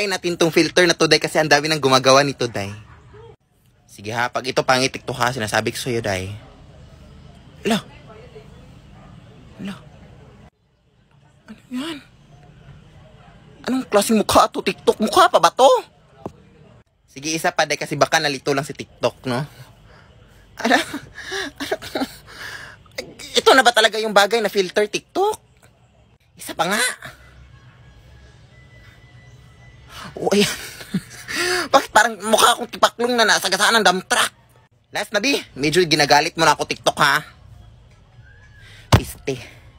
Try natin tong filter na to, Day, kasi ang dami nang gumagawa nito, Day. Sige ha, pag ito pangitik to ha, sinasabi ko sa'yo, Day. Ala. Ala. Ano yan? Anong klaseng mukha to, TikTok? Mukha pa ba to? Sige, isa pa, Day, kasi baka nalito lang si TikTok, no? Ala. Ala. Ito na ba talaga yung bagay na filter TikTok? Isa pa nga. O, ayan. Bakit parang mukha akong tipaklong na nasa gasaan ng dump truck? Last na B, medyo ginagalit mo na ako TikTok ha. Piste.